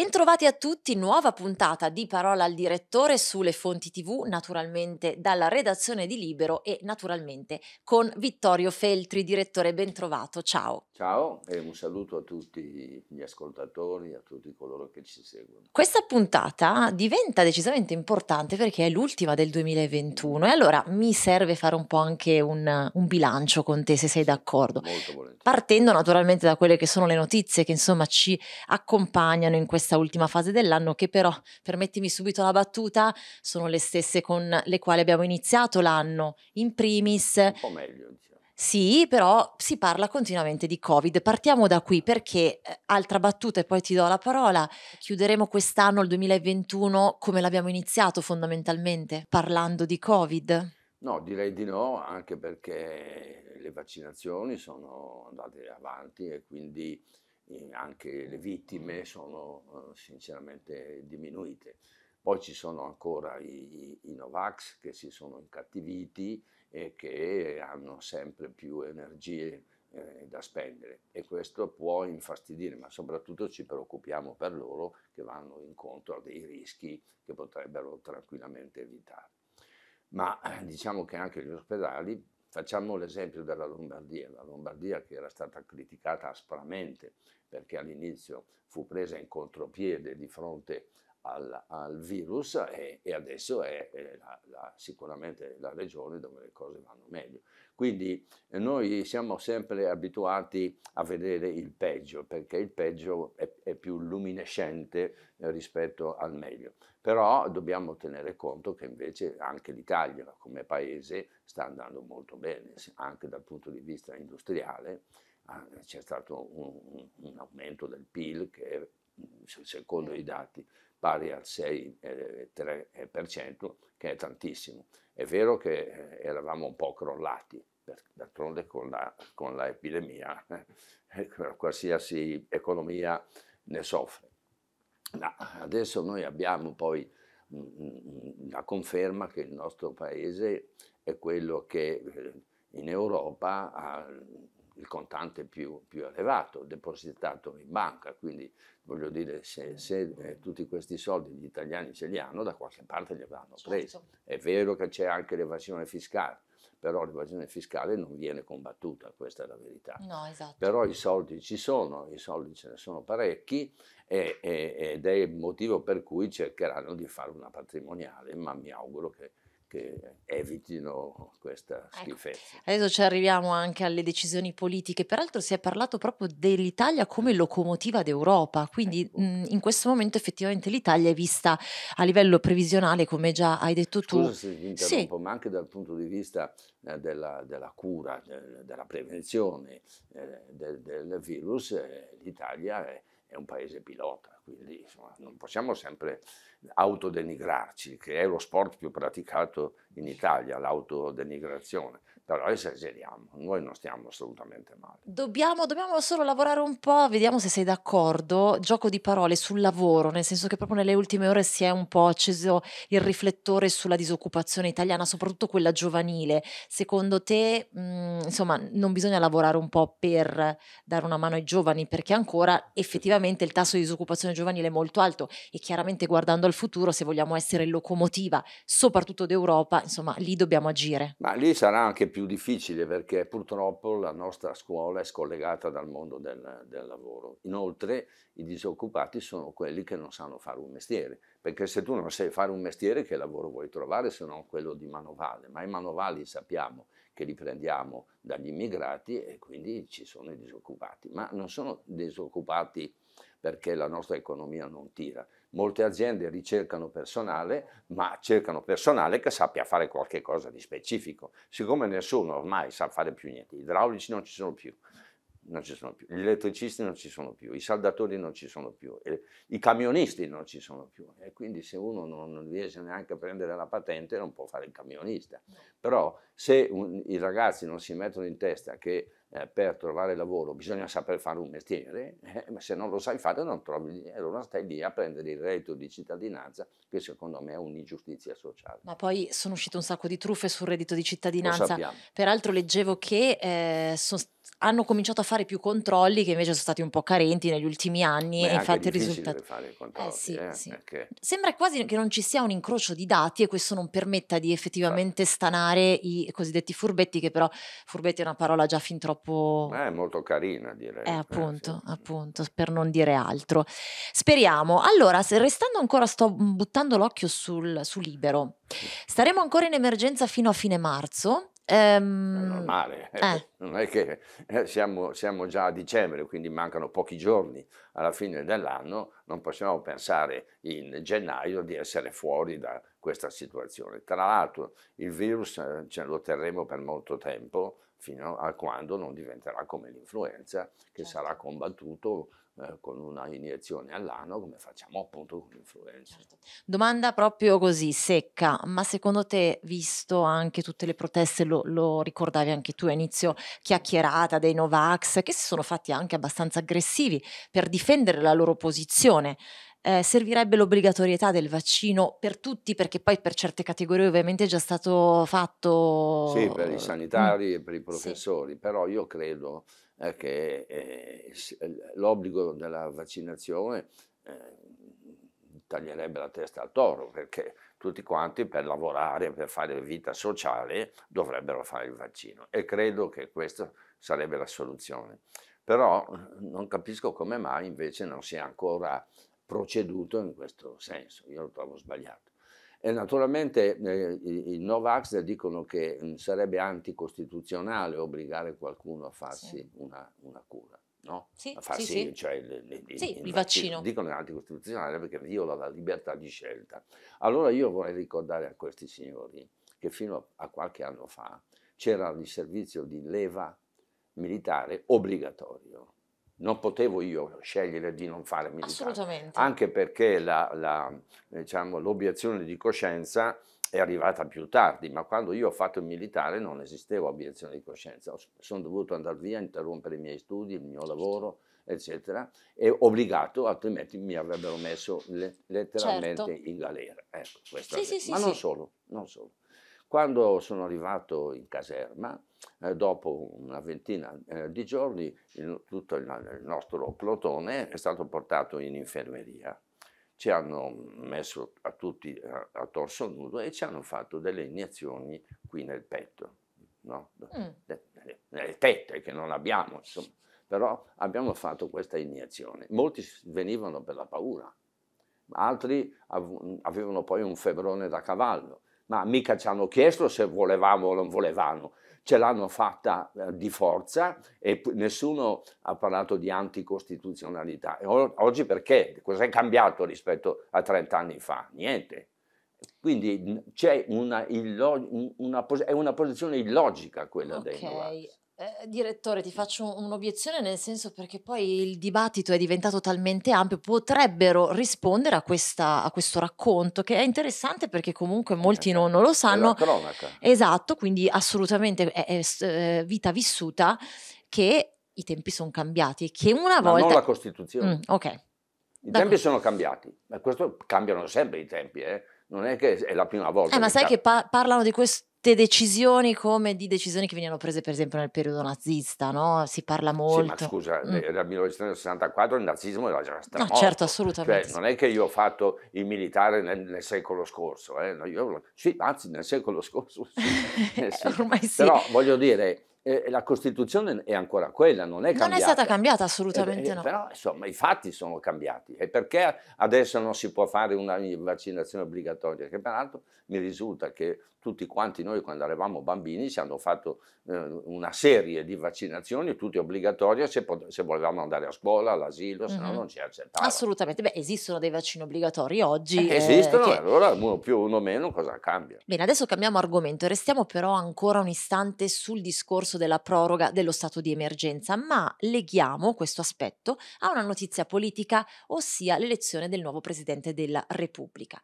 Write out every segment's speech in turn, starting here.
Bentrovati a tutti, nuova puntata di Parola al direttore sulle fonti TV, naturalmente dalla redazione di Libero e naturalmente con Vittorio Feltri, direttore bentrovato. Ciao. Ciao e un saluto a tutti gli ascoltatori, a tutti coloro che ci seguono. Questa puntata diventa decisamente importante perché è l'ultima del 2021 e allora mi serve fare un po' anche un, un bilancio con te se sei d'accordo. Molto volentieri. Partendo naturalmente da quelle che sono le notizie che insomma ci accompagnano in questa questa ultima fase dell'anno che però, permettimi subito la battuta, sono le stesse con le quali abbiamo iniziato l'anno. In primis... Un po' meglio, diciamo. Sì, però si parla continuamente di Covid. Partiamo da qui perché, eh, altra battuta e poi ti do la parola, chiuderemo quest'anno, il 2021, come l'abbiamo iniziato fondamentalmente, parlando di Covid. No, direi di no, anche perché le vaccinazioni sono andate avanti e quindi anche le vittime sono eh, sinceramente diminuite. Poi ci sono ancora i, i, i Novax che si sono incattiviti e che hanno sempre più energie eh, da spendere e questo può infastidire, ma soprattutto ci preoccupiamo per loro che vanno incontro a dei rischi che potrebbero tranquillamente evitare. Ma eh, diciamo che anche gli ospedali, facciamo l'esempio della Lombardia, la Lombardia che era stata criticata aspramente perché all'inizio fu presa in contropiede di fronte al, al virus e, e, adesso è, è la, la, sicuramente la regione dove le cose vanno meglio. Quindi eh, noi siamo sempre abituati a vedere il peggio, perché il peggio è, è più luminescente eh, rispetto al meglio. Però dobbiamo tenere conto che invece anche l'Italia come paese sta andando molto bene, anche dal punto di vista industriale, Ah, c'è stato un, un, aumento del PIL che secondo i dati pari al 6,3%, eh, eh, che è tantissimo. È vero che eh, eravamo un po' crollati, d'altronde con l'epidemia, con qualsiasi economia ne soffre. Ma adesso noi abbiamo poi mm, mm, la conferma che il nostro paese è quello che in Europa ha il contante più, più, elevato depositato in banca, quindi voglio dire se, certo. se eh, tutti questi soldi gli italiani ce li hanno da qualche parte li avranno certo. presi. È vero che c'è anche l'evasione fiscale, però l'evasione fiscale non viene combattuta, questa è la verità. No, esatto. Però i soldi ci sono, i soldi ce ne sono parecchi e, e, ed è il motivo per cui cercheranno di fare una patrimoniale, ma mi auguro che che evitino questa ecco. schifezza. Ecco, adesso ci arriviamo anche alle decisioni politiche, peraltro si è parlato proprio dell'Italia come locomotiva d'Europa, quindi ecco. mh, mm, in questo momento effettivamente l'Italia è vista a livello previsionale, come già hai detto Scusa tu. Se ti interrompo, sì. ma anche dal punto di vista eh, della, della, cura, eh, della prevenzione eh, del, del, virus, eh, l'Italia è è un paese pilota, quindi insomma, non possiamo sempre autodenigrarci, che è lo sport più praticato in Italia, l'autodenigrazione però esageriamo, noi non stiamo assolutamente male. Dobbiamo, dobbiamo, solo lavorare un po', vediamo se sei d'accordo, gioco di parole sul lavoro, nel senso che proprio nelle ultime ore si è un po' acceso il riflettore sulla disoccupazione italiana, soprattutto quella giovanile. Secondo te, mh, mm, insomma, non bisogna lavorare un po' per dare una mano ai giovani, perché ancora effettivamente il tasso di disoccupazione giovanile è molto alto e chiaramente guardando al futuro, se vogliamo essere locomotiva, soprattutto d'Europa, insomma, lì dobbiamo agire. Ma lì sarà anche più più difficile perché purtroppo la nostra scuola è scollegata dal mondo del, del, lavoro. Inoltre i disoccupati sono quelli che non sanno fare un mestiere, perché se tu non sai fare un mestiere che lavoro vuoi trovare se non quello di manovale? Ma i manovali sappiamo che li prendiamo dagli immigrati e quindi ci sono i disoccupati, ma non sono disoccupati perché la nostra economia non tira, Molte aziende ricercano personale, ma cercano personale che sappia fare qualche cosa di specifico. Siccome nessuno ormai sa fare più niente, gli idraulici non ci sono più, non ci sono più, gli elettricisti non ci sono più, i saldatori non ci sono più, i camionisti non ci sono più. E quindi se uno non, riesce neanche a prendere la patente non può fare il camionista. Però se un, i ragazzi non si mettono in testa che eh, per trovare lavoro bisogna saper fare un mestiere, eh, ma se non lo sai fare non trovi dinero, allora stai lì a prendere il reddito di cittadinanza, che secondo me è un'ingiustizia sociale. Ma poi sono uscite un sacco di truffe sul reddito di cittadinanza. Peraltro leggevo che eh, sono hanno cominciato a fare più controlli che invece sono stati un po' carenti negli ultimi anni Beh, e infatti il risultato fare eh, sì, eh, sì. Perché... sembra quasi che non ci sia un incrocio di dati e questo non permetta di effettivamente sì. Certo. stanare i cosiddetti furbetti che però furbetti è una parola già fin troppo eh, è molto carina direi eh, eh, appunto, appunto per non dire altro speriamo allora restando ancora sto buttando l'occhio sul, su libero staremo ancora in emergenza fino a fine marzo Um, è normale, eh, eh. eh. non è che eh, siamo, siamo, già a dicembre, quindi mancano pochi giorni alla fine dell'anno, non possiamo pensare in gennaio di essere fuori da questa situazione. Tra l'altro il virus ce lo terremo per molto tempo, fino a quando non diventerà come l'influenza, che certo. sarà combattuto eh, con una iniezione all'anno come facciamo appunto con l'influenza. Certo. Domanda proprio così secca, ma secondo te, visto anche tutte le proteste, lo, lo ricordavi anche tu a inizio chiacchierata dei Novax, che si sono fatti anche abbastanza aggressivi per difendere la loro posizione, eh, servirebbe l'obbligatorietà del vaccino per tutti, perché poi per certe categorie ovviamente è già stato fatto. Sì, per i eh, sanitari mm. e per i professori, sì. però io credo eh, che eh, l'obbligo della vaccinazione eh, taglierebbe la testa al toro, perché tutti quanti per lavorare, per fare vita sociale, dovrebbero fare il vaccino. E credo che questa sarebbe la soluzione. Però eh, non capisco come mai invece non si è ancora proceduto in questo senso, io lo trovo sbagliato. E naturalmente eh, i, i Novax dicono che mh, mm, sarebbe anticostituzionale obbligare qualcuno a farsi sì. una, una, cura. No? Sì, a farsi, sì, cioè, le, le, sì, il, il vaccino. Dicono che è anticostituzionale perché viola la libertà di scelta. Allora io vorrei ricordare a questi signori che fino a qualche anno fa c'era il servizio di leva militare obbligatorio non potevo io scegliere di non fare militare. Assolutamente. Anche perché la, la, diciamo, l'obiezione di coscienza è arrivata più tardi, ma quando io ho fatto il militare non esisteva obiezione di coscienza. Sono dovuto andare via, interrompere i miei studi, il mio certo. lavoro, eccetera, e obbligato, altrimenti mi avrebbero messo letteralmente certo. in galera. Ecco, sì, sì, sì, ma non solo, non solo. Quando sono arrivato in caserma, eh, dopo una ventina eh, di giorni il, tutto il, il, nostro plotone è stato portato in infermeria. Ci hanno messo a tutti a, a torso nudo e ci hanno fatto delle iniezioni qui nel petto, no? mm. nelle, eh, eh, nelle tette che non abbiamo, insomma. Però abbiamo fatto questa iniezione. Molti venivano per la paura, altri av avevano poi un febbrone da cavallo, ma mica ci hanno chiesto se volevamo o non volevamo ce l'hanno fatta eh, di forza e nessuno ha parlato di anticostituzionalità. oggi perché? Cos'è cambiato rispetto a 30 anni fa? Niente. Quindi c'è una, una, una, è una posizione illogica quella okay. dei Novax. Eh, direttore, ti faccio un'obiezione nel senso perché poi il dibattito è diventato talmente ampio, potrebbero rispondere a, questa, a questo racconto che è interessante perché comunque eh, molti eh, non, non, lo sanno. È la cronaca. Esatto, quindi assolutamente è, è eh, vita vissuta che i tempi sono cambiati e che una volta... non la Costituzione. Mm, ok. I D'accordo. tempi sono cambiati, ma questo cambiano sempre i tempi, eh? non è che è la prima volta. Eh, ma sai che, par- parlano di questo decisioni come di decisioni che venivano prese per esempio nel periodo nazista, no? Si parla molto. Sì, ma scusa, mm. nel eh, 1964 il nazismo era già stato No, certo, cioè, assolutamente. Cioè, sì. non è che io ho fatto il militare nel, nel secolo scorso, eh? io, sì, anzi nel secolo scorso. Sì. Eh, Ormai sì. Però voglio dire, eh, eh, la Costituzione è ancora quella, non è cambiata. Non è stata cambiata assolutamente eh, no. Però insomma i fatti sono cambiati e perché adesso non si può fare una vaccinazione obbligatoria? Che peraltro mi risulta che tutti quanti noi quando eravamo bambini ci hanno fatto eh, una serie di vaccinazioni, tutte obbligatorie, se, se volevamo andare a scuola, all'asilo, mm-hmm. se no mm-hmm. non ci accettavano. Assolutamente, beh, esistono dei vaccini obbligatori oggi. Eh, eh esistono, che... allora uno più uno meno cosa cambia? Bene, adesso cambiamo argomento, restiamo però ancora un istante sul discorso della proroga dello stato di emergenza, ma leghiamo questo aspetto a una notizia politica, ossia l'elezione del nuovo Presidente della Repubblica.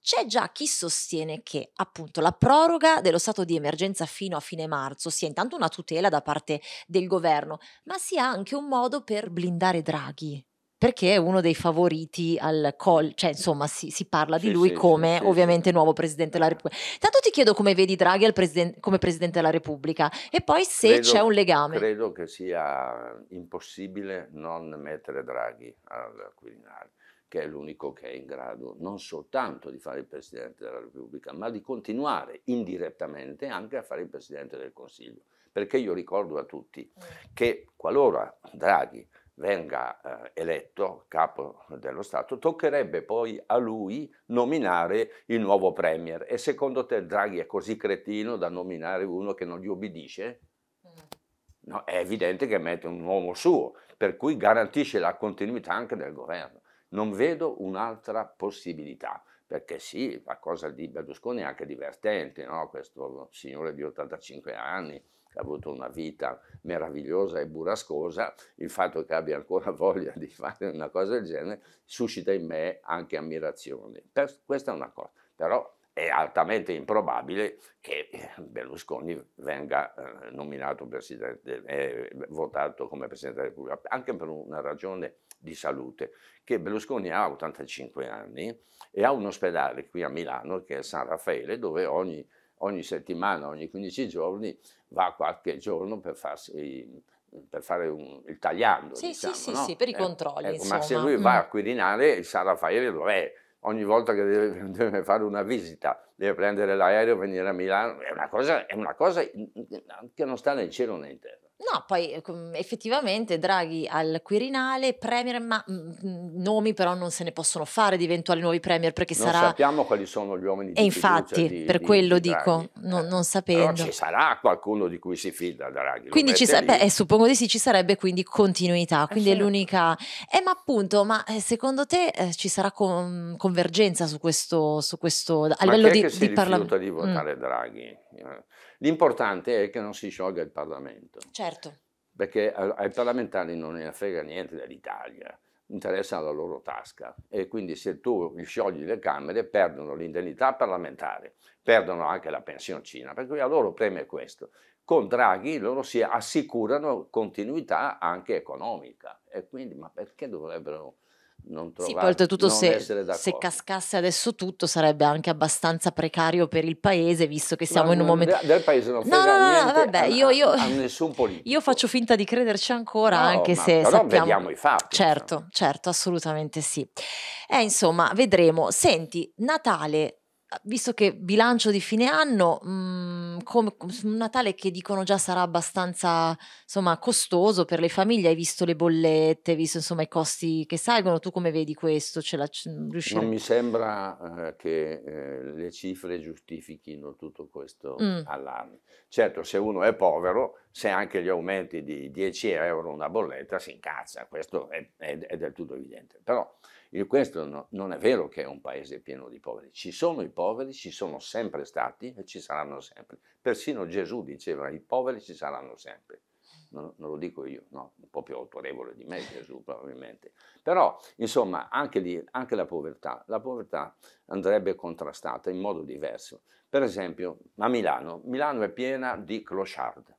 C'è già chi sostiene che appunto la proroga dello stato di emergenza fino a fine marzo sia intanto una tutela da parte del governo, ma sia anche un modo per blindare Draghi perché è uno dei favoriti al call, cioè insomma si, si parla sì, di lui sì, come sì, ovviamente nuovo Presidente della Repubblica. Tanto ti chiedo come vedi Draghi president- come Presidente della Repubblica e poi se credo, c'è un legame. Credo che sia impossibile non mettere Draghi al Quirinale che è l'unico che è in grado non soltanto di fare il Presidente della Repubblica, ma di continuare indirettamente anche a fare il Presidente del Consiglio. Perché io ricordo a tutti mm. che qualora Draghi venga eh, eletto capo dello Stato, toccherebbe poi a lui nominare il nuovo Premier. E secondo te Draghi è così cretino da nominare uno che non gli obbedisce? Mm. No, è evidente che mette un uomo suo, per cui garantisce la continuità anche del governo. Non vedo un'altra possibilità, perché sì, la cosa di Berlusconi è anche divertente, no? questo signore di 85 anni che ha avuto una vita meravigliosa e burrascosa, il fatto che abbia ancora voglia di fare una cosa del genere suscita in me anche ammirazione. Per, questa è una cosa, però è altamente improbabile che eh, Berlusconi venga eh, nominato presidente, eh, votato come Presidente della Repubblica, anche per una ragione di salute, che Berlusconi ha 85 anni e ha un ospedale qui a Milano, che è San Raffaele, dove ogni, ogni settimana, ogni 15 giorni, va qualche giorno per farsi per fare un, il tagliando, sì, diciamo, sì, no? sì, per i eh, controlli. Eh, ecco, ma se lui va a mm. Quirinale, il San Raffaele lo è, ogni volta che deve, deve fare una visita, deve prendere l'aereo, venire a Milano, è una cosa, è una cosa che non sta nel cielo né in terra. No, poi eh, effettivamente Draghi al Quirinale, Premier, ma mh, mm, mm, nomi però non se ne possono fare di eventuali nuovi Premier perché non sarà... Non sappiamo quali sono gli uomini di E infatti, di, per di, quello di dico, eh. non, non sapendo. Però ci sarà qualcuno di cui si fida Draghi. Quindi ci sa- beh, eh, suppongo di sì, ci sarebbe quindi continuità, quindi eh, è certo. l'unica... Eh, ma appunto, ma secondo te eh, ci sarà con- convergenza su questo, su questo a ma livello di, di Parlamento? di mm. votare mm. Draghi? L'importante è che non si sciolga il Parlamento. Certo. Perché ai parlamentari non ne frega niente dell'Italia, interessa la loro tasca e quindi se tu sciogli le Camere perdono l'indennità parlamentare, perdono anche la pensioncina, per cui a loro preme questo. Con Draghi loro si assicurano continuità anche economica e quindi ma perché dovrebbero non trovare. Sì, poi oltretutto se, se, cascasse adesso tutto sarebbe anche abbastanza precario per il paese, visto che siamo no, in un momento... Del paese non frega no, no, no, vabbè, a, io, io, a nessun politico. Io faccio finta di crederci ancora, no, anche ma, se però sappiamo... vediamo i fatti. Certo, insomma. certo, assolutamente sì. Eh, insomma, vedremo. Senti, Natale visto che bilancio di fine anno, mm, come, un Natale che dicono già sarà abbastanza insomma, costoso per le famiglie, hai visto le bollette, hai visto insomma, i costi che salgono, tu come vedi questo? Ce la, mm, Non mi sembra eh, che eh, le cifre giustifichino tutto questo mm. allarme. Certo, se uno è povero, se anche gli aumenti di 10 euro una bolletta si incazza, questo è, è, è del tutto evidente. Però il questo no, non è vero che è un paese pieno di poveri, ci sono i poveri, ci sono sempre stati e ci saranno sempre. Persino Gesù diceva i poveri ci saranno sempre. Non, non lo dico io, no, un po' più autorevole di me Gesù probabilmente. Però, insomma, anche, lì, anche la povertà, la povertà andrebbe contrastata in modo diverso. Per esempio, a Milano, Milano è piena di clochard,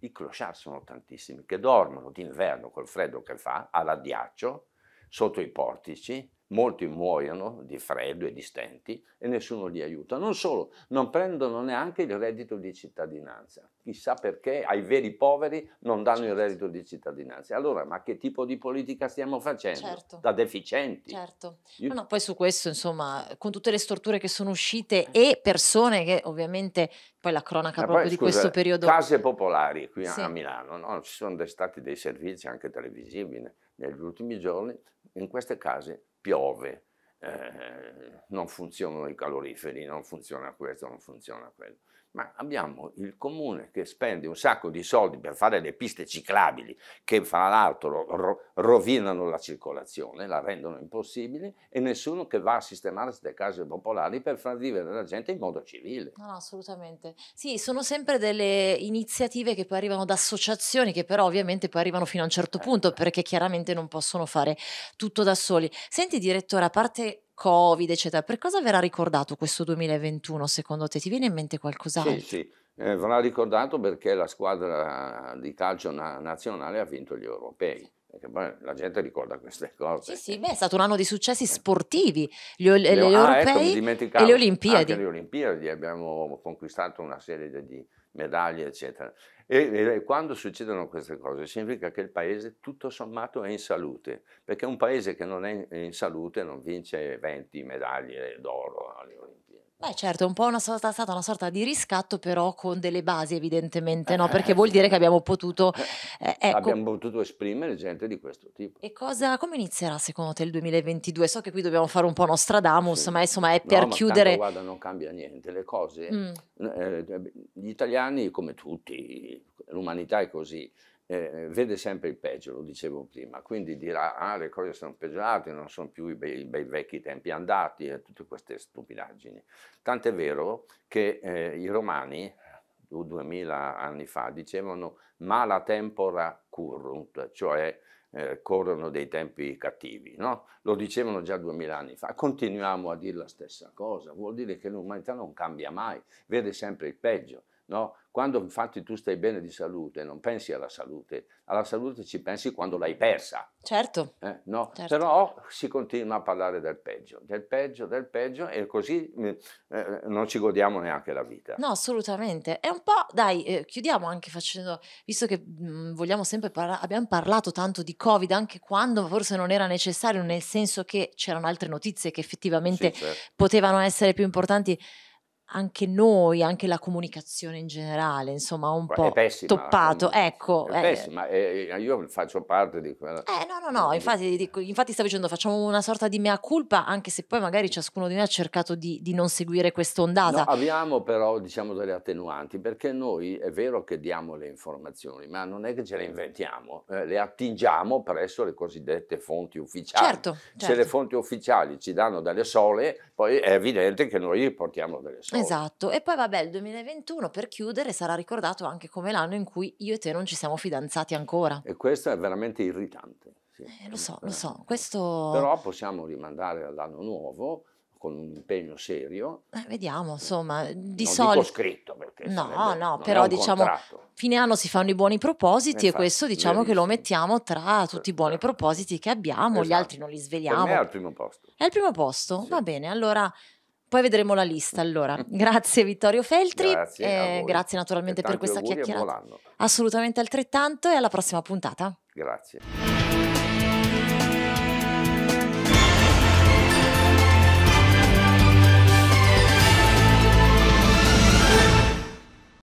i clochard sono tantissimi, che dormono d'inverno col freddo che fa, all'addiaccio, sotto i portici, molti muoiono di freddo e di stenti e nessuno li aiuta. Non solo, non prendono neanche il reddito di cittadinanza. Chissà perché ai veri poveri non danno il certo. reddito di cittadinanza. Allora, ma che tipo di politica stiamo facendo? Certo. Da deficienti. Certo. Io... No, no, poi su questo, insomma, con tutte le storture che sono uscite eh. e persone che ovviamente, poi la cronaca ma proprio poi, di scusa, questo periodo... Case popolari qui sì. a Milano, no? ci sono stati dei servizi anche televisivi negli ultimi giorni in queste case piove, eh, non funzionano i caloriferi, non funziona questo, non funziona quello ma abbiamo il comune che spende un sacco di soldi per fare le piste ciclabili, che fra l'altro ro rovinano la circolazione, la rendono impossibile, e nessuno che va a sistemare queste case popolari per far vivere la gente in modo civile. No, no, assolutamente. Sì, sono sempre delle iniziative che poi arrivano da associazioni, che però ovviamente poi arrivano fino a un certo eh. punto, perché chiaramente non possono fare tutto da soli. Senti, direttore, a parte Covid, eccetera, per cosa verrà ricordato questo 2021 secondo te? Ti viene in mente qualcos'altro? Sì, sì, eh, verrà ricordato perché la squadra di calcio na- nazionale ha vinto gli europei perché poi la gente ricorda queste cose. Sì, sì, beh, è stato un anno di successi sportivi, gli, le, le, le ah, ecco, e le Olimpiadi. Anche le Olimpiadi abbiamo conquistato una serie di medaglie, eccetera. E, e, quando succedono queste cose significa che il paese tutto sommato è in salute, perché un paese che non è in salute non vince 20 medaglie d'oro alle Olimpiadi. Beh, certo, è un stata una sorta di riscatto, però con delle basi, evidentemente, no? Perché eh, vuol dire che abbiamo potuto. Eh, eh, ecco. Abbiamo potuto esprimere gente di questo tipo. E cosa, come inizierà secondo te il 2022? So che qui dobbiamo fare un po' Nostradamus, sì. ma insomma è per no, chiudere. guarda, non cambia niente, le cose. Mm. Eh, eh gli italiani, come tutti, l'umanità è così, eh, vede sempre il peggio, lo dicevo prima, quindi dirà ah le cose sono peggiorate, non sono più i bei, i bei vecchi tempi andati e tutte queste stupidaggini. Tant'è vero che eh, i romani, 2000 anni fa, dicevano mala tempora currunt, cioè eh, corrono dei tempi cattivi, no? lo dicevano già duemila anni fa, continuiamo a dire la stessa cosa, vuol dire che l'umanità non cambia mai, vede sempre il peggio. No? Quando infatti tu stai bene di salute, non pensi alla salute, alla salute ci pensi quando l'hai persa. Certo. Eh? No? certo. Però si continua a parlare del peggio, del peggio, del peggio e così eh, eh non ci godiamo neanche la vita. No, assolutamente. È un po', dai, eh, chiudiamo anche facendo, visto che mh, mm, vogliamo sempre parlare, abbiamo parlato tanto di Covid anche quando forse non era necessario, nel senso che c'erano altre notizie che effettivamente sì, certo. potevano essere più importanti anche noi, anche la comunicazione in generale, insomma, un eh, po' pessima, toppato. Ecco, è eh, pessima, eh, eh, io faccio parte di quella... Eh, no, no, no, infatti, dico, infatti stavo dicendo, facciamo una sorta di mea culpa, anche se poi magari ciascuno di noi ha cercato di, di non seguire quest'ondata. No, abbiamo però, diciamo, delle attenuanti, perché noi è vero che diamo le informazioni, ma non è che ce le inventiamo, eh, le attingiamo presso le cosiddette fonti ufficiali. Certo, certo. Se le certo. fonti ufficiali ci danno delle sole, poi è evidente che noi portiamo delle sole. Esatto. esatto, e poi vabbè, il 2021 per chiudere sarà ricordato anche come l'anno in cui io e te non ci siamo fidanzati ancora. E questo è veramente irritante. Sì. Eh, lo so, lo eh. so, questo... Però possiamo rimandare all'anno nuovo con un impegno serio. Eh, vediamo, insomma, di solito... scritto perché... No, sarebbe, no, però diciamo, contratto. fine anno si fanno i buoni propositi Infatti, e questo diciamo verissimo. che lo mettiamo tra tutti i buoni propositi che abbiamo, esatto. gli altri esatto. non li svegliamo. Per me è al primo posto. È al primo posto? Sì. Va bene, allora poi vedremo la lista allora. Grazie Vittorio Feltri, grazie, eh, grazie naturalmente per questa chiacchierata. Assolutamente altrettanto e alla prossima puntata. Grazie.